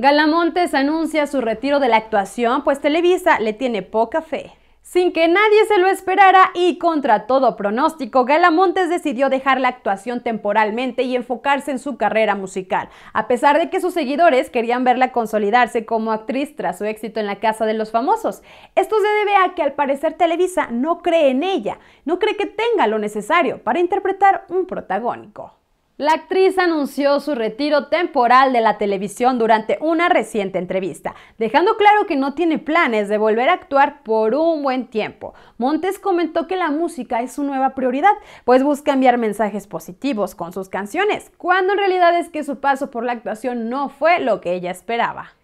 Galamontes anuncia su retiro de la actuación, pues Televisa le tiene poca fe. Sin que nadie se lo esperara y contra todo pronóstico, Galamontes decidió dejar la actuación temporalmente y enfocarse en su carrera musical, a pesar de que sus seguidores querían verla consolidarse como actriz tras su éxito en la Casa de los Famosos. Esto se debe a que al parecer Televisa no cree en ella, no cree que tenga lo necesario para interpretar un protagónico. La actriz anunció su retiro temporal de la televisión durante una reciente entrevista, dejando claro que no tiene planes de volver a actuar por un buen tiempo. Montes comentó que la música es su nueva prioridad, pues busca enviar mensajes positivos con sus canciones, cuando en realidad es que su paso por la actuación no fue lo que ella esperaba.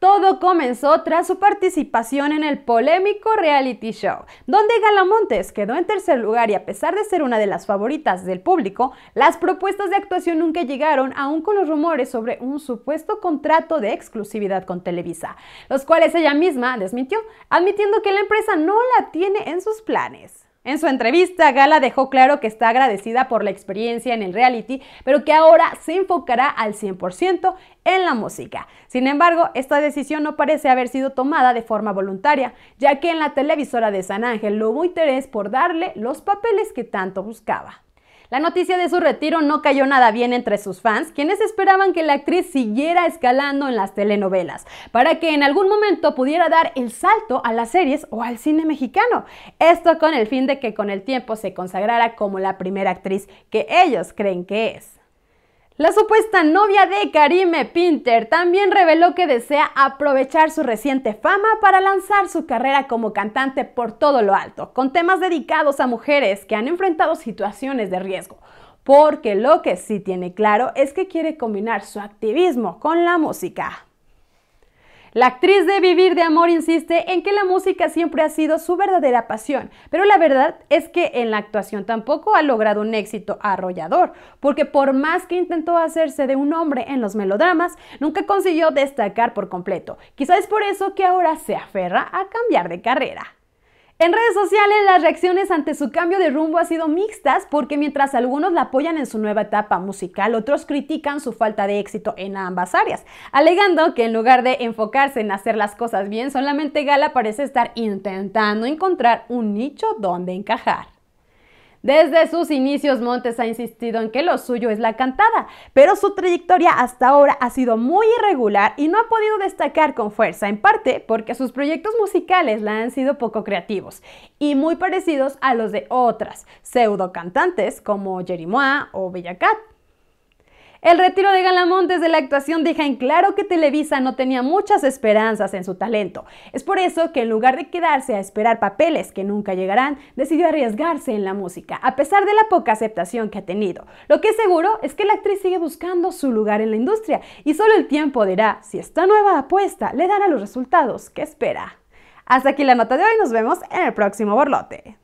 Todo comenzó tras su participación en el polémico reality show, donde Galamontes quedó en tercer lugar y a pesar de ser una de las favoritas del público, las propuestas de actuación nunca llegaron, aún con los rumores sobre un supuesto contrato de exclusividad con Televisa, los cuales ella misma desmintió, admitiendo que la empresa no la tiene en sus planes. En su entrevista, Gala dejó claro que está agradecida por la experiencia en el reality, pero que ahora se enfocará al 100% en la música. Sin embargo, esta decisión no parece haber sido tomada de forma voluntaria, ya que en la televisora de San Ángel no hubo interés por darle los papeles que tanto buscaba. La noticia de su retiro no cayó nada bien entre sus fans, quienes esperaban que la actriz siguiera escalando en las telenovelas, para que en algún momento pudiera dar el salto a las series o al cine mexicano. Esto con el fin de que con el tiempo se consagrara como la primera actriz que ellos creen que es. La supuesta novia de Karime Pinter también reveló que desea aprovechar su reciente fama para lanzar su carrera como cantante por todo lo alto, con temas dedicados a mujeres que han enfrentado situaciones de riesgo, porque lo que sí tiene claro es que quiere combinar su activismo con la música. La actriz de Vivir de Amor insiste en que la música siempre ha sido su verdadera pasión, pero la verdad es que en la actuación tampoco ha logrado un éxito arrollador, porque por más que intentó hacerse de un hombre en los melodramas, nunca consiguió destacar por completo. Quizás es por eso que ahora se aferra a cambiar de carrera. En redes sociales las reacciones ante su cambio de rumbo han sido mixtas porque mientras algunos la apoyan en su nueva etapa musical, otros critican su falta de éxito en ambas áreas, alegando que en lugar de enfocarse en hacer las cosas bien, solamente Gala parece estar intentando encontrar un nicho donde encajar. Desde sus inicios, Montes ha insistido en que lo suyo es la cantada, pero su trayectoria hasta ahora ha sido muy irregular y no ha podido destacar con fuerza, en parte porque sus proyectos musicales la han sido poco creativos y muy parecidos a los de otras pseudo cantantes como Jerimoa o Bellacat. El retiro de Galamontes de la actuación deja en claro que Televisa no tenía muchas esperanzas en su talento. Es por eso que en lugar de quedarse a esperar papeles que nunca llegarán, decidió arriesgarse en la música, a pesar de la poca aceptación que ha tenido. Lo que es seguro es que la actriz sigue buscando su lugar en la industria y solo el tiempo dirá si esta nueva apuesta le dará los resultados que espera. Hasta aquí la nota de hoy, nos vemos en el próximo borlote.